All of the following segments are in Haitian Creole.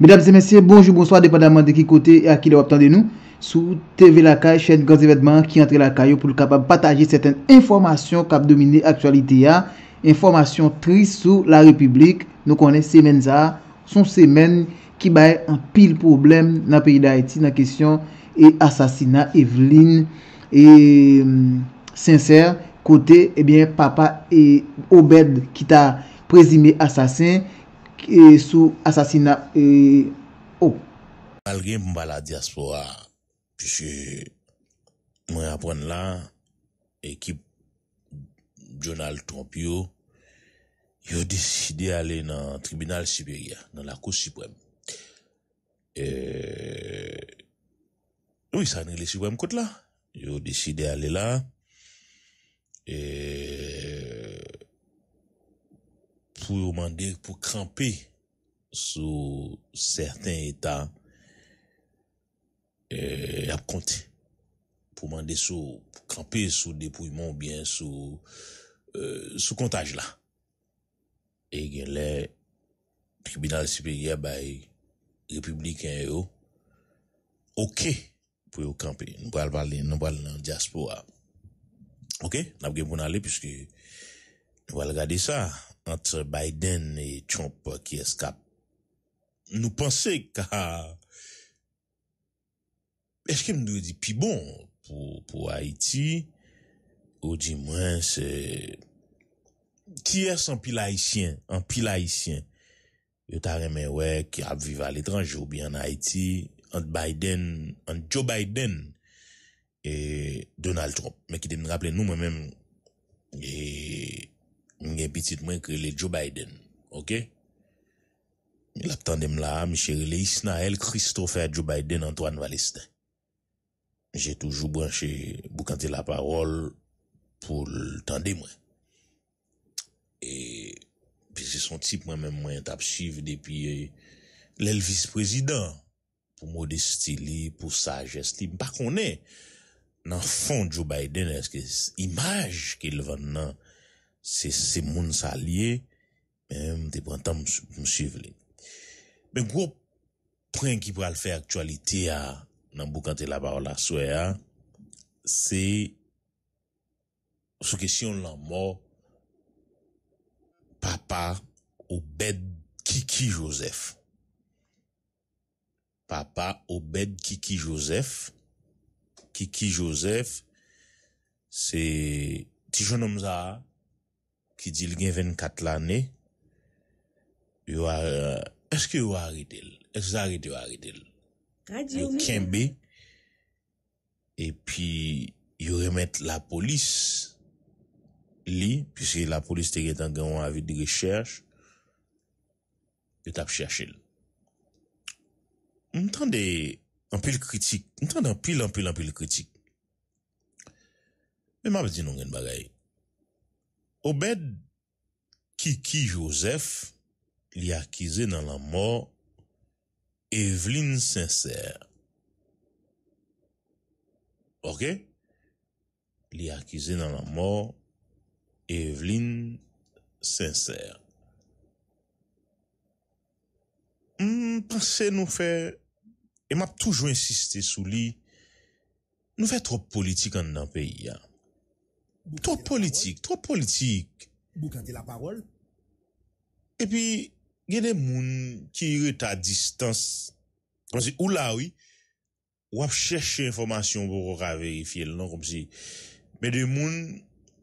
Mesdames et messieurs, bonjour, bonsoir, depenamment de qui cote et a qui le wap tende nou Sou TV La Caille, chène de grands évèdements, qui entre La Caille Pour le capable de partager certaines informations qui ont dominé l'actualité Informations tristes sur la République Nous connaissons ces mènes-là Sont ces mènes qui baillent un pile problème Na pays d'Haïti, na question et assassinat Evelyne et euh, Sincère Côté, eh bien, papa et Obed Qui t'a présimé assassin E sou asasina e ou. Malge mbala diaspora pise mwen apon la ekip journal tromp yo yo diside ale nan tribunal Siberia nan la kous subwem e ou sanile subwem kout la yo diside ale la e Pou yo mande pou krampe sou certain etat eh, ap konti. Pou mande sou krampe sou depouyman ou bien eh, sou kontaj la. E genle, kibina li sipe ye bay, republiken yo, oke pou yo krampe. Nou bal bal nan diaspo ap. Oke, nap gen pou nale piskou nou bal gade sa. Antre Biden et Trump ki eskap. Nou pensek ka... Eske m nou di pi bon pou Haiti... Ou di mwen se... Ki es an pil Haitien? An pil Haitien? Yo ta remen wek ki ap vive al etranjou bi an Haiti... Ante Biden, ante Joe Biden... E Donald Trump. Mè ki demine rappele nou mè mèm... E... Mwen gen pitit mwen kre le Joe Biden, ok? La ptande m la, mi chere, le isna el Christopher Joe Biden Antoine Wallistan. Jè toujou branche, bou kante la parol pou l tande mwen. E, pis jè son tip mwen mwen mwen tapchiv depi euh, l el vice-prezident. Pou modestili, pou sajesli. Mwen pa konen nan fon Joe Biden, eske imaj ki l vann nan Se moun sa liye, men mde pwantan msiv li. Men gwo preng ki pou al fè aktualite a nan bou kante la ba wala sou e a, se, sou ke si yon lan mò, papa ou bed Kiki Josef. Papa ou bed Kiki Josef. Kiki Josef, se, ti joun nam za a, ki di l gen 24 l ane, yo a, eh, eske yo a rid el? Eske yo a rid yo a rid el? Yo kenbe, epi, yo remet la polis, li, pise la polis te gen tan gen an avi di rechers, yo tap chers el. Mwen tan de, an pil kritik, mwen tan de an pil an pil an pil kritik, me mabzi nou gen bagay, mwen tan de, Obed Kiki Josef li akize nan la mor Evelyn Sincere. Ok? Li akize nan la mor Evelyn Sincere. M hmm, panse nou fe, e map toujou insisti sou li, nou fe trop politik an nan peyi ya. Tro politik, tro politik. Bou kante la parol? E pi, gen de moun ki yon ta distans. Kwan se ou la oui, wap cheshe informasyon pou kwa verifye l non kom si. Men de moun,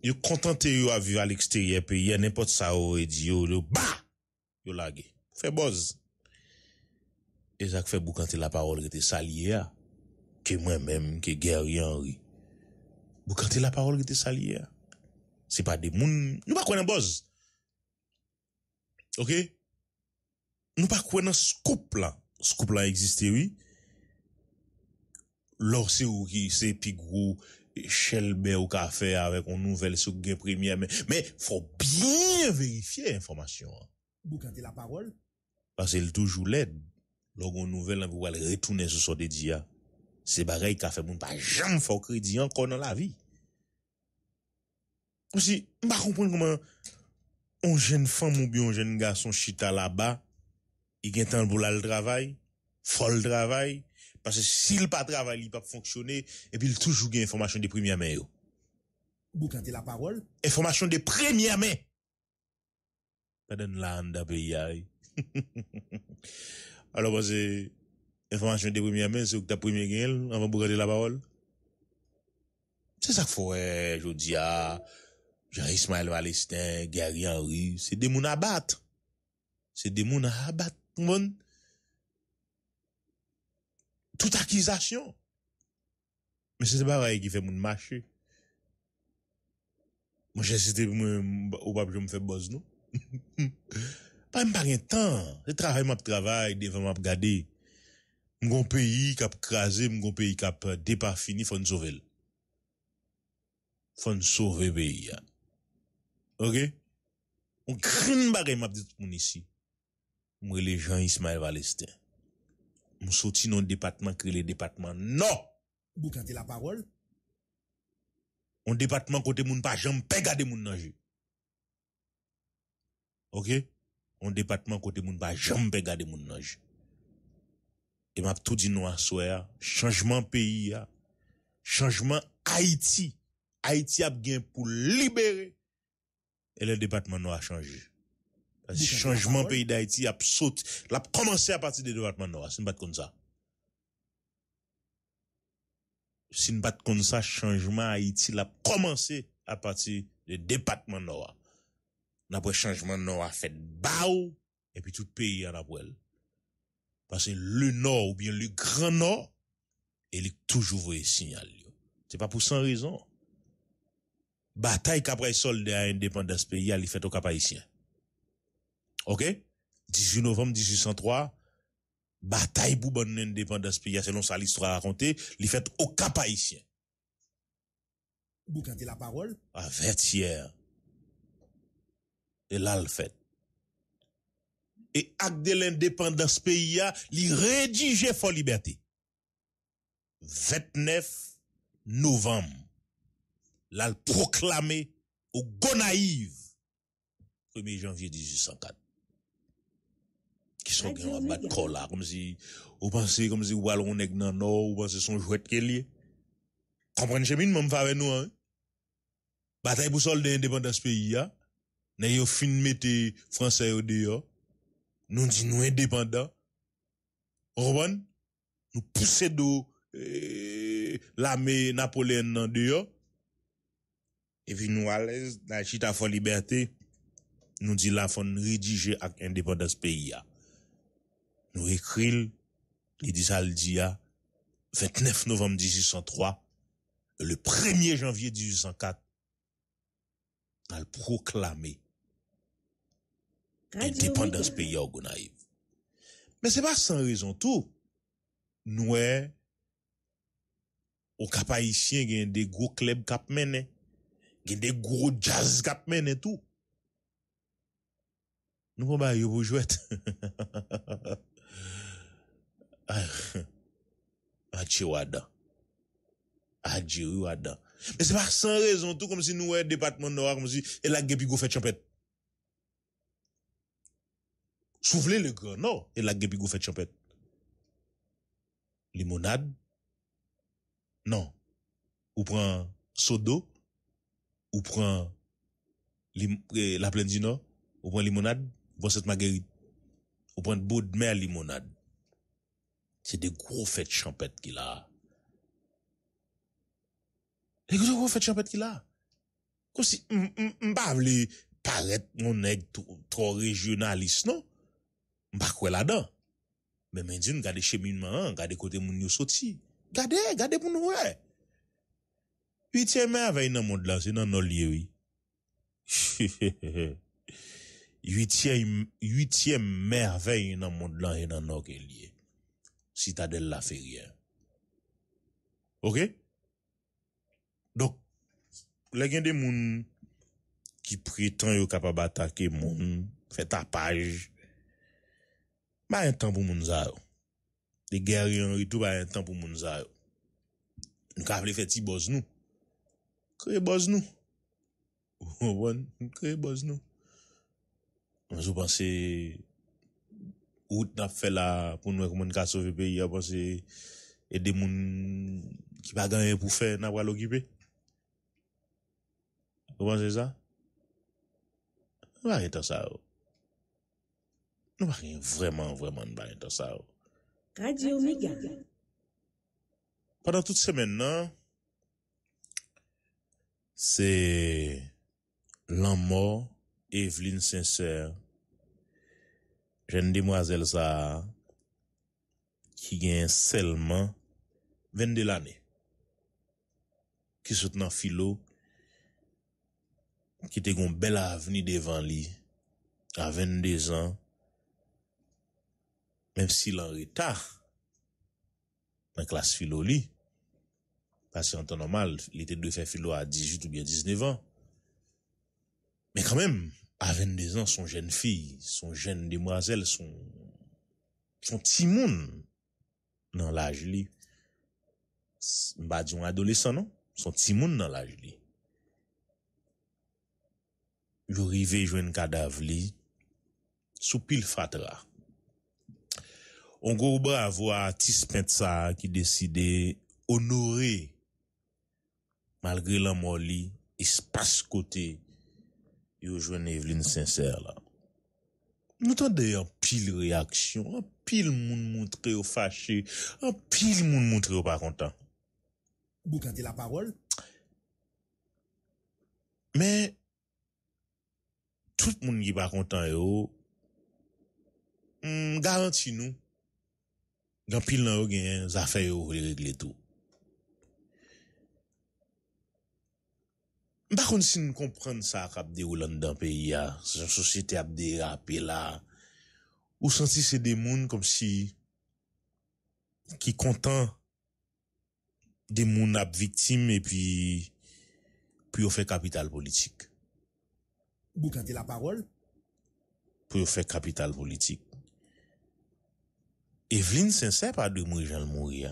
yon kontante yon avyo al eksteryen pe yon nepot sa ou edi yon, yon ba! Yon lage. Fè boz. E zak fè bou kante la parol gen te salye ya. Ah. Ke mwen menm, ke ger yon oui. Vous cantez la parole qui était saliée. Hein. C'est pas des moun. Nous pas quoi dans boss. OK? Nous pas quoi dans scoop là. Scoop là existe, oui. Lorsque c'est c'est plus gros Shelby ben au café avec une nouvelle sur gain première mais mais faut bien vérifier l'information. Vous hein. cantez la parole parce qu'il toujours l'aide. Lorsqu'on nouvelle, on va retourner sur des là c'est pareil qu'a fait mon pas jamais faire crédit encore dans la vie. Aussi, je ne comprends comment un jeune femme ou bien un jeune garçon chita là-bas, il a temps pour le travail, faut le travail, parce que s'il pas travaille, il pas fonctionner, et puis il toujours gagne information de première main. Vous la parole? Information de première main! Pas d'un la Alors, vas Enfomasyon de premye men, se ou ki ta premye gen el, avan pou gade la bawol. Se sak fowè, eh, Jodia, Jair Ismail Valestin, Gary Henry, se non? de moun abat. Se de moun abat, moun. Tout akizasyon. Men se se baraye ki fè moun mache. Mwen jesite ou pa pou jom fè boz nou. Mwen par yon tan, se travay moun ap travay, de moun ap gadey. Mgon peyi kap kraze, mgon peyi kap depa fini fon sovel. Fon sove beyi ya. Ok? Mwen krin bare mab dit moun isi. Mwen le jan Ismail Valestin. Mwen soti non depatman kre le depatman. Non! Bwou kante la parol. Mwen depatman kote moun pa jom pe gade moun noj. Ok? Mwen depatman kote moun pa jom pe gade moun noj. Ok? et m'a tout dit noir soir, changement pays, changement Haïti. Haïti a bien pour libérer. Et le département noir a changé. Parce changement pays d'Haïti a sauté, l'a commencé à partir du département noir. C'est pas comme ça. Si une pas comme ça, changement Haïti l'a commencé à partir du département noir. N'après changement noir fait bao, et puis tout pays en a parce que le nord ou bien le grand nord, il est toujours voyé signal. C'est pas pour sans raison. Bataille qu'après soldat à indépendance pays, il fait au cap haïtien. OK 18 novembre 1803, bataille pour bonne indépendance pays, selon ça l'histoire racontée, il fait au cap haïtien. Vous la parole vertière, Et là, le fait et acte de l'indépendance pays a, li rédigé for liberté. 29 novembre, l'a proclamé au Gonaïve, 1er janvier 1804. Qui sont en bas de là, comme si, ou pensez, comme si, ou on est dans nord, ou pensez son jouet qui est lié. Comprenez, chemin, même avec nous, hein. Bataille pour de indépendance pays, hein. N'a fin mette français au dehors nous disons nous indépendants, Roman, nous poussons eh, l'armée napoléenne dehors, et puis nous à l'aise, la chita la liberté, nous dit la rédiger avec indépendance pays. Nous écrit, il dit ça le 29 novembre 1803, le 1er janvier 1804, elle proclamé indépendance pays au gonaïve. Mais c'est pas sans raison tout. Nous, eh, au cap haïtien, il y a des gros clubs cap mené. Il y a des gros jazz cap mené tout. Nous, on va y vous jouer. Achiwada. Ah, ah, ah, Adjiwada. Mais c'est pas sans raison tout, comme si nous, eh, département noir, comme si, et la guepi gros fait champette. Soufflez, le grand et la Gébigou fait champette. Limonade? Non. Ou prend sodo? Ou prend eh, la plaine du nord? Ou prend limonade? Ou cette marguerite? Ou prend beau de mer limonade? C'est des gros fêtes champette qu'il a. Des gros fêtes champêtres qu'il a. Comme si, m'bavle, paraître mon aigle trop régionaliste, non? Mbakwe la dan. Mwen men di yon gade cheminman an, gade kote moun yon soti. Gade, gade pou nou we. Yutye merve yon nan mod lan, yon nan nol ye we. Yutye merve yon nan mod lan, yon nan nol ye we. Citadel la fe riyan. Ok? Dok, le gen de moun ki priton yon kapabatake moun, fe tapaj... Mwa yon tan pou moun zaro. De geryon, yon ritou mwa yon tan pou moun zaro. Nou ka fle feti boz nou. Kree boz nou. Ou mwen, kree boz nou. Mwen sou panse, ou tna fe la pou nou ek mwen ka sove pe, yon panse, ede moun ki pa ganye pou fe, nan pralokipe. Mwen panse zan? Mwen panse zan. Nou pa gen yon vreman vreman nan ba yon tasav. Radio Mega. Padan tout semen nan, se lan mor Evelyn Senser, jen di moazel za ki gen selman ven de lane. Ki sot nan filo ki te gon bela avni devan li a ven de jan Mem si lan reta, nan klas filo li, pasi an tan normal, li te do fe filo a 18 ou bien 19 an, men kan men, a 22 an, son jen fi, son jen demwazel, son timoun nan laj li. Mba diyon adolesan, non? son timoun nan laj li. Jou rive jwen kadav li, sou pil fatra, On go ou bravo a Atis Pentsa ki deside onore malgre la moli espas kote yo jwen Evelyn Senser la. Moutan dey an pil reaksyon, an pil moun moun tre yo fache, an pil moun moun tre yo pa kontan. Bou kante la parol? Men tout moun ki pa kontan yo, m galanti nou. Gan pil nan yo gen, zafè yo wè règle tou. Mbakon si nou komprende sa ak apde ou landan peyi ya, se jan sosyete apde ya, apela, ou santi se demoun kom si ki kontan demoun apviktim e pi pou yo fè kapital politik. Bou kante la parol? Pou yo fè kapital politik. Evelyn Saint-Saën pa adou mouye jan mouye ya.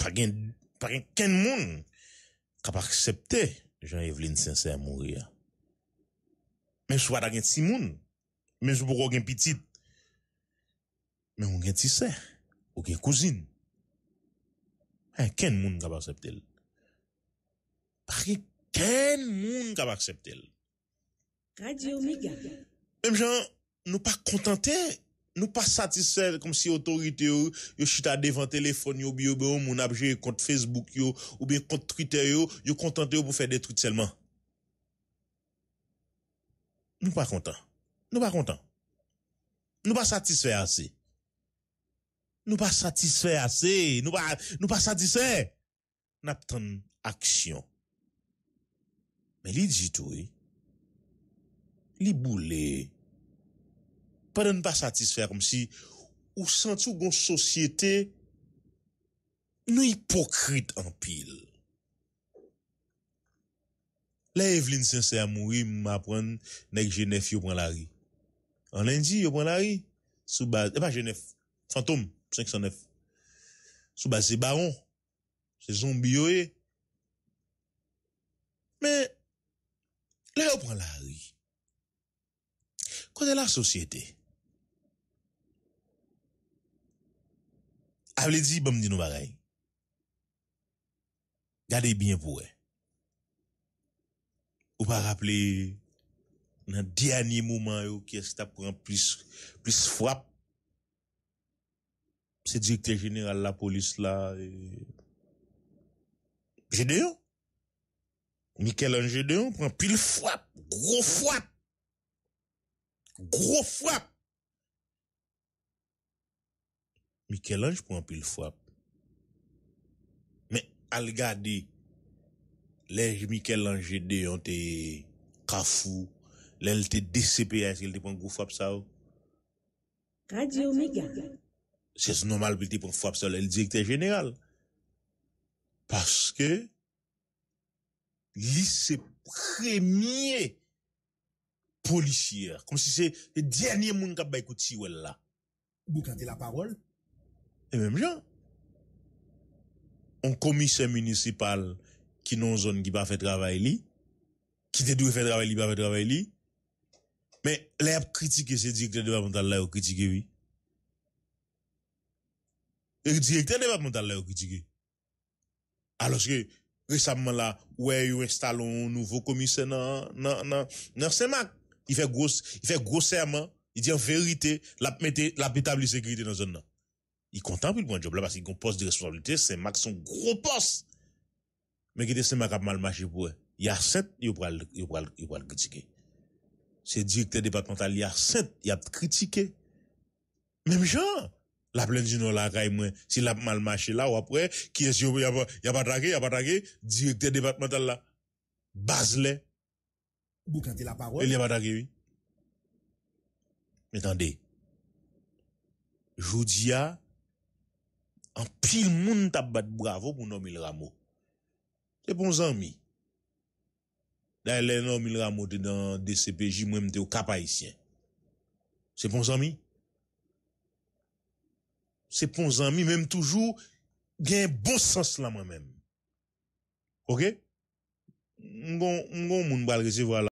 Pa gen ken moun ka pa aksepte jan Evelyn Saint-Saën mouye ya. Men sou adak gen ti moun. Men sou pou kou gen pitit. Men moun gen ti se. Ou gen kouzin. Ha ken moun ka pa aksepte el. Pa gen ken moun ka pa aksepte el. Men jan nou pa kontante nous pas satisfaits comme si autorité yo yo chita devant téléphone yo bio mon abjé contre Facebook yo ou bien contre Twitter yo yo contenté pour faire des trucs seulement nous pas contents nous pas contents nous pas satisfaits assez nous pas satisfaits assez nous pas nous pas satisfaits pas action mais li dit tout oui Pwede nou pa satisfèr kom si... Ou santi ou gon sosyete... Nou hipokrit anpil. Le Evelyn sense a mouri m apwen... Nek jenef yo pran la ri. An lendi yo pran la ri. Soubaz... E eh, pa jenef. Fantom. 509. Soubaz zi baron. Se zombi yo e. Men... Le yo pran la ri. Kwa de la sosyete... avez dit bon dit nous bagay. Gardez bien vous. On Ou rappeler dans dernier moment qui est ce plus plus plus C'est frappe directeur le la police là, E... Gedeon. michel Angedeon prend pile frappe. gros frappe. gros frappe. Michel-Ange prend le frappe. Mais, Algadi, les Michel-Ange de été te kafou, ont été DCPS, il te prend gros frappe ça. Oh. Radio Omega. C'est normal, de te pour frappe ça, le directeur général. Parce que, lui, c'est premier policier. Comme si c'est le dernier monde qui a écouté là. Vous la parole? Et même gens, un commissaire municipal qui non zone qui pas fait travail li, qui te doué faire travail li, pas fait travail li, mais les a critiqué ce directeur départemental là, critiqué oui. le directeur départemental là, critiqué. Alors que, récemment là, ouais, ils installé un nouveau commissaire dans, dans, dans, dans Saint-Marc. Il fait gros, il fait gros serment, il dit en vérité, la, la établi sécurité dans la zone là il content pour le bon job là, parce qu'il a un poste de responsabilité, c'est Max son gros poste. Mais qui est qui a mal marché pour eux. Il y a sept, il va le critiquer. C'est directeur départemental, il y a sept il a critiqué. Même genre. La plaine du Nord, la caille, si la mal marché là, ou après, qui est-ce y a pas dragué, il y a pas dragué, directeur départemental là. Basle. la parole. Il y a pas dragué, oui. Mais attendez. Joudia, An pil moun tabat bravo pou nomil ramo. Se pon zan mi. Da le nomil ramo te dan DCPJ mwen te ou kapayisyen. Se pon zan mi. Se pon zan mi, menm toujou, gen bon sas la man menm. Ok? Mgon moun balre se vala.